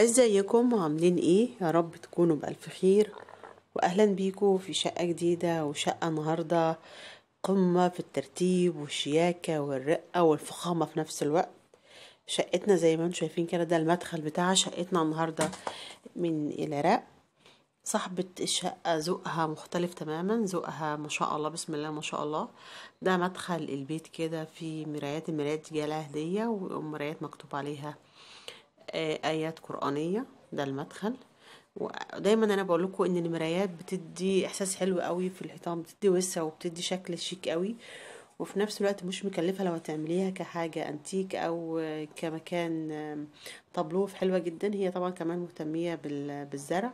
ازيكم عاملين ايه يا رب تكونوا بألف خير واهلا بيكم في شقة جديدة وشقة النهاردة قمة في الترتيب والشياكة والرقة والفخامة في نفس الوقت شقتنا زي ما انتم شايفين كده ده المدخل بتاع شقتنا النهاردة من العراق صاحبة الشقة ذوقها مختلف تماما ذوقها ما شاء الله بسم الله ما شاء الله ده مدخل البيت كده في مرايات المرايات دي جالها هدية ومرايات مكتوب عليها ايات قرانيه ده المدخل ودايما انا بقول لكم ان المرايات بتدي احساس حلو قوي في الحيطان بتدي وسع وبتدي شكل شيك قوي وفي نفس الوقت مش مكلفة لو هتعمليها كحاجة انتيك او كمكان طابلوف حلوة جدا هي طبعا كمان مهتمية بالزرع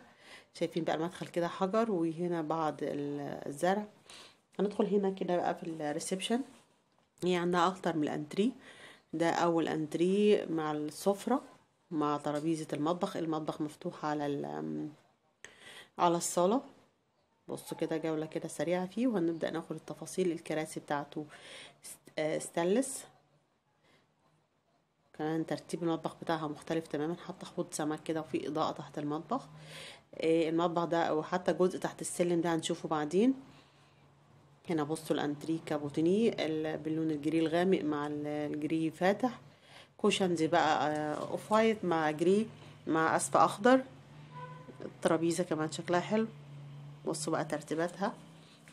شايفين بقى المدخل كده حجر وهنا بعض الزرع هندخل هنا كده بقى في الريسبشن هي عندها اكتر من الانتري ده اول انتري مع السفرة مع ترابيزة المطبخ المطبخ مفتوح على على الصالة بصوا كده جولة كده سريعة فيه وهنبدأ ناخد التفاصيل الكراسي بتاعته ستانلس آه، كمان ترتيب المطبخ بتاعها مختلف تماما حتى حوض سمك كده وفي إضاءة تحت المطبخ آه، المطبخ ده وحتى جزء تحت السلم ده هنشوفه بعدين هنا بصوا الانتريكا بوتيني باللون الجري الغامق مع الجري فاتح كوشنز بقى آه، اوف وايت مع جري مع اسف اخضر الترابيزه كمان شكلها حلو بصوا بقى ترتيباتها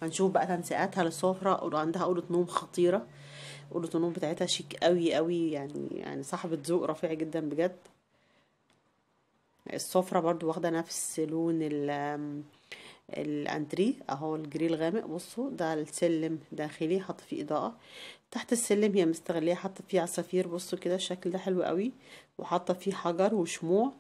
هنشوف بقى تنسيقاتها للسفرة عندها أوضة نوم خطيرة أوضة النوم بتاعتها شيك قوي قوي يعني يعني صاحبة ذوق رفيع جدا بجد السفرة برضو واخدة نفس لون الانتري اهو الجري الغامق بصوا ده السلم داخلي حاطه فيه اضاءه تحت السلم هي مستغليه حاطه فيه عصافير بصوا كده الشكل ده حلو قوي وحاطه فيه حجر وشموع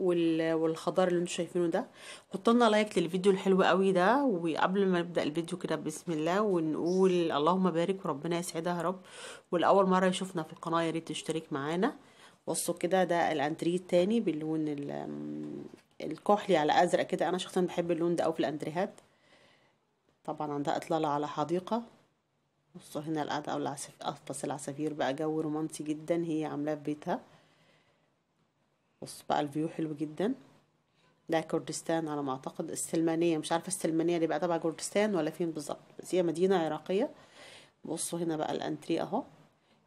والخضار اللي انتم شايفينه ده حطوا لنا لايك للفيديو الحلو قوي ده وقبل ما نبدا الفيديو كده بسم الله ونقول اللهم بارك وربنا يسعدها يا رب والاول مره يشوفنا في القناه يا ريت تشترك معانا بصوا كده ده الانتري التاني باللون الكحلي على ازرق كده انا شخصيا بحب اللون ده او في الاندريهات طبعا عندها اطلاله على حديقه بصوا هنا القعدة أو العسف... العصافير بقى جو رومانسي جدا هي عاملاه في بيتها بصوا بقى الفيو حلو جدا ده كردستان على ما أعتقد السلمانية مش عارفة السلمانية اللي بقى تبع كردستان ولا فين بالظبط بس هي مدينة عراقية بصوا هنا بقى الأنتري أهو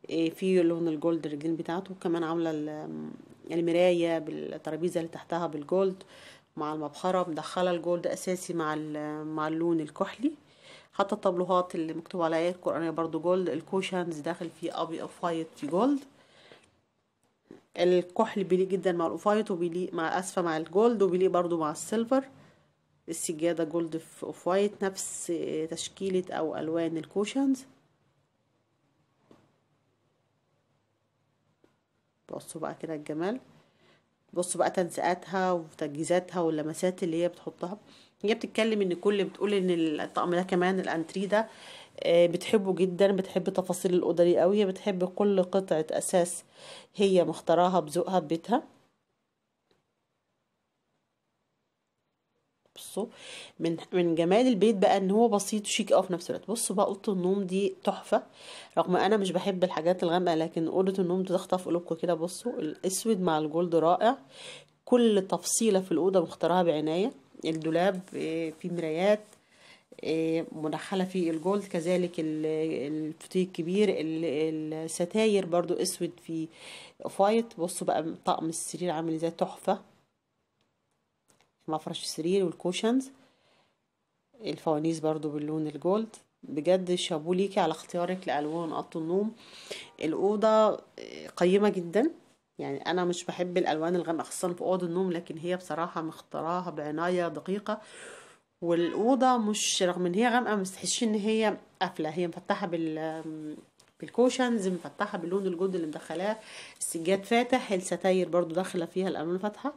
إيه، في لون الجولد الرجلين بتاعته كمان عامله المرايه يعني بالترابيزه اللي تحتها بالجولد مع المبخره مدخله الجولد اساسي مع مع اللون الكحلي حتى الطابلوهات اللي مكتوب عليها ايات قرانيه برضو جولد الكوشنز داخل فيه ابي اوفايت في جولد الكحل بيليق جدا مع الاوفايت وبيليق مع اسفه مع الجولد وبيليق برضو مع السيلفر السجاده جولد في اوف وايت نفس تشكيله او الوان الكوشنز بصوا بقى كده الجمال بصوا بقى تنسيقاتها وتجهيزاتها واللمسات اللي هي بتحطها هي بتتكلم ان كل بتقول ان الطقم ده كمان الانتري ده آه، بتحبه جدا بتحب تفاصيل الاوضه دي قوي بتحب كل قطعه اساس هي مختراها بذوقها ببيتها نفسه من من جمال البيت بقى ان هو بسيط وشيك قوي في نفس الوقت بصوا بقى اوضه النوم دي تحفه رغم انا مش بحب الحاجات الغامقه لكن اوضه النوم دي تخطف قلوبكم كده بصوا الاسود مع الجولد رائع كل تفصيله في الاوضه مختارها بعنايه الدولاب آه، فيه مرايات آه، مدخلة في الجولد كذلك الفتيه الكبير الستاير برضو اسود في فايت بصوا بقى طقم السرير عامل ازاي تحفة مفرش السرير والكوشنز الفوانيس برضو باللون الجولد بجد شابو ليكي على اختيارك لألوان أوضة النوم الأوضة قيمة جدا يعني أنا مش بحب الألوان الغامقة خاصة في أوضة النوم لكن هي بصراحة مختراها بعناية دقيقة والأوضة مش رغم إن هي غامقة مستحسش إن هي قافلة هي مفتحة بال الكوشنز مفتحه باللون الجود اللي مدخلاه السجاد فاتح الستاير برضو داخله فيها الالوان فاتحه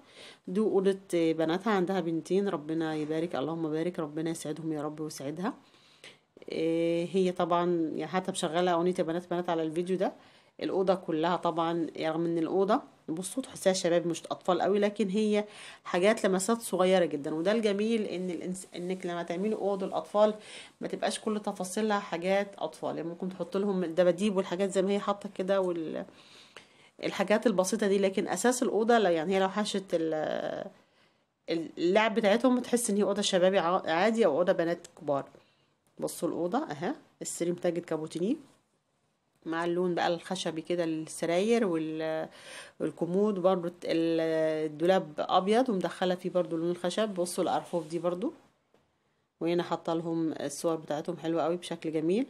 دي اوضه بناتها عندها بنتين ربنا يبارك اللهم بارك ربنا يسعدهم يا رب ويسعدها آه، هي طبعا يعني حتى مشغله اغنيه بنات بنات على الفيديو ده الاوضه كلها طبعا رغم ان الاوضه بصوا تحسها شباب مش اطفال قوي لكن هي حاجات لمسات صغيره جدا وده الجميل ان الانس... انك لما تعملي اوضه الاطفال ما تبقاش كل تفاصيلها حاجات اطفال يعني ممكن تحط لهم الدباديب والحاجات زي ما هي حاطه كده وال الحاجات البسيطه دي لكن اساس الاوضه لو يعني هي لو حاشت اللعب بتاعتهم تحس ان هي اوضه شبابي عادي او اوضه بنات كبار بصوا الاوضه اهي السرير بتاع كابوتيني مع اللون بقى الخشبي كده السراير والكمود برضو الدولاب ابيض ومدخله فيه برضو لون الخشب بصوا الارفوف دي برضو وهنا حاطه لهم الصور بتاعتهم حلوه قوي بشكل جميل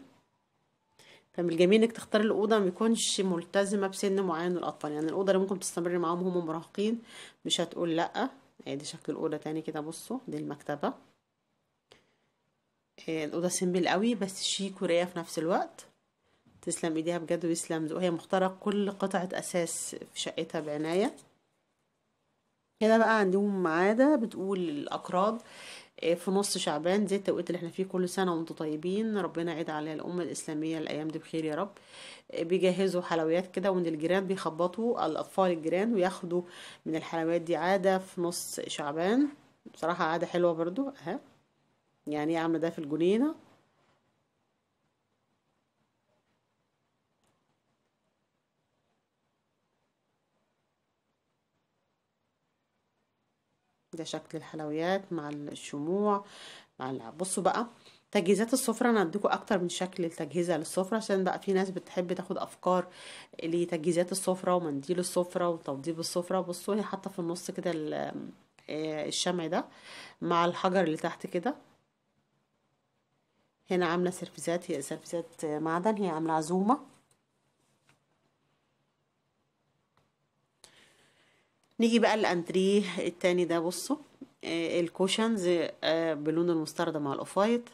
فمن الجميل انك تختار الاوضه ما يكونش ملتزمه بسن معين للاطفال يعني الاوضه اللي ممكن تستمر معاهم هم مراهقين مش هتقول لا ادي إيه، شكل الاوضه تاني كده بصوا دي المكتبه إيه، الاوضه سيمبل قوي بس شيك ورايقه في نفس الوقت تسلم ايديها بجد ويسلم وهي مختارة كل قطعة اساس في شقتها بعناية كده بقى عندهم عادة بتقول الاكراد آه، في نص شعبان زي التوقيت اللي احنا فيه كل سنة وانتم طيبين ربنا عيد عليها الأمة الإسلامية الأيام دي بخير يا رب آه، بيجهزوا حلويات كده وإن الجيران بيخبطوا الأطفال الجيران وياخدوا من الحلويات دي عادة في نص شعبان بصراحة عادة حلوة برضو أها يعني اعمل ده في الجنينة ده شكل الحلويات مع الشموع مع بصوا بقى تجهيزات السفرة انا هديكم اكتر من شكل التجهيزة للسفرة عشان بقى في ناس بتحب تاخد افكار لتجهيزات السفرة ومنديل السفرة وتوضيب السفرة بصوا هي حاطة في النص كده آه، الشمع ده مع الحجر اللي تحت كده هنا عاملة سيرفيزات هي سيرفيزات معدن هي عاملة عزومة نيجي بقى الانتريه التاني ده بصوا آه، الكوشنز آه، بلون المستردة مع الاوفايت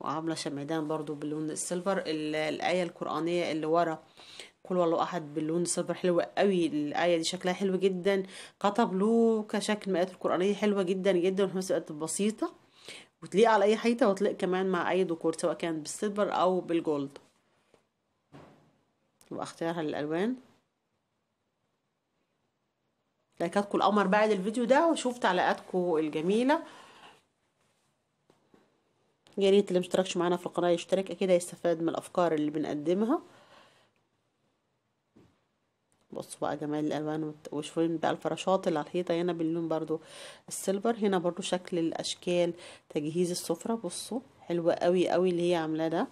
وعاملة شمعدان برضو باللون السيلفر الآية القرآنية اللي ورا كل والله أحد باللون السيلفر حلوة قوي الآية دي شكلها حلو جدا قطب له كشكل الآيات القرآنية حلوة جدا جدا وفي نفس الوقت بسيطة وتليق على أي حيطة وتليق كمان مع أي ديكور سواء كان بالسيلفر أو بالجولد واختيارها هالالوان لايكاتكم القمر بعد الفيديو ده وشوف تعليقاتكم الجميلة يا ريت اللي مشتركش معانا في القناة يشترك أكيد هيستفاد من الأفكار اللي بنقدمها بصوا بقى جمال الالوان وشوفوا بقى الفراشات اللي على الحيطه هنا باللون برضو السيلفر هنا برضو شكل الاشكال تجهيز السفره بصوا حلوه قوي قوي اللي هي عاملاه ده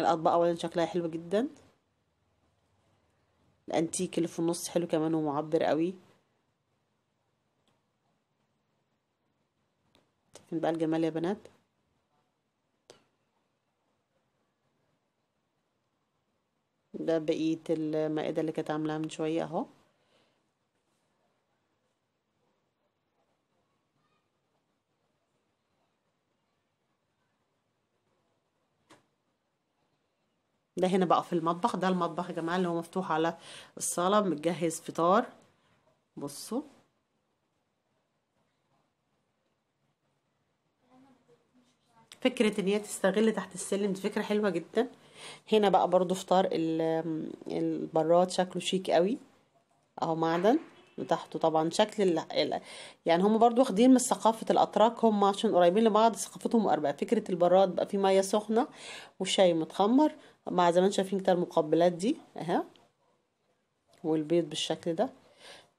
الاطباق اولا شكلها حلو جدا الانتيك اللي في النص حلو كمان ومعبر قوي شايفين بقى الجمال يا بنات ده بقية المائدة اللي كانت عاملاها من شوية اهو ده هنا بقى في المطبخ ده المطبخ يا جماعه اللي هو مفتوح على الصاله متجهز فطار بصوا فكرة ان هي تستغل تحت السلم دي فكرة حلوة جدا هنا بقى برضو فطار البراد شكله شيك قوي اهو معدن بتاعته طبعا شكل ال... يعني هم برضو واخدين من ثقافة الأتراك هم عشان قريبين لبعض ثقافتهم مقربة فكرة البراد بقى فيه مية سخنة والشاي متخمر مع زمان شايفين كده المقبلات دي اها والبيض بالشكل ده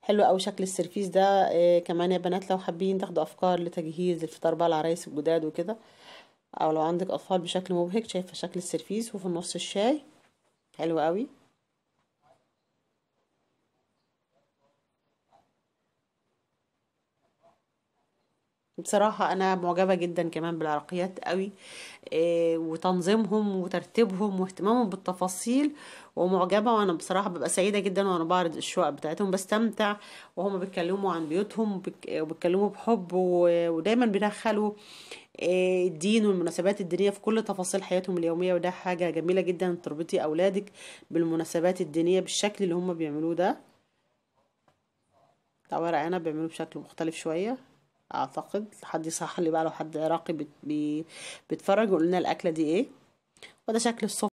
حلو أوي شكل السرفيس ده آه كمان يا بنات لو حابين تاخدوا افكار لتجهيز الفطار بقى العرايس الجداد وكده او لو عندك اطفال بشكل مبهج شايفه شكل السرفيس وفي النص الشاي حلو قوي بصراحة أنا معجبة جدا كمان بالعراقيات قوي إيه وتنظيمهم وترتيبهم واهتمامهم بالتفاصيل ومعجبة وأنا بصراحة ببقى سعيدة جدا وأنا بعرض الشقق بتاعتهم بستمتع وهم بيتكلموا عن بيوتهم وبيتكلموا بحب ودايما بيدخلوا آه، الدين والمناسبات الدينية في كل تفاصيل حياتهم اليومية وده حاجة جميلة جدا تربطي أولادك بالمناسبات الدينية بالشكل اللي هما بيعملوه ده ورق عنب بيعملوه بشكل مختلف شوية اعتقد حد يصحح لي بقى لو حد عراقي بيتفرج ويقول لنا الاكله دي ايه وده شكل الصبح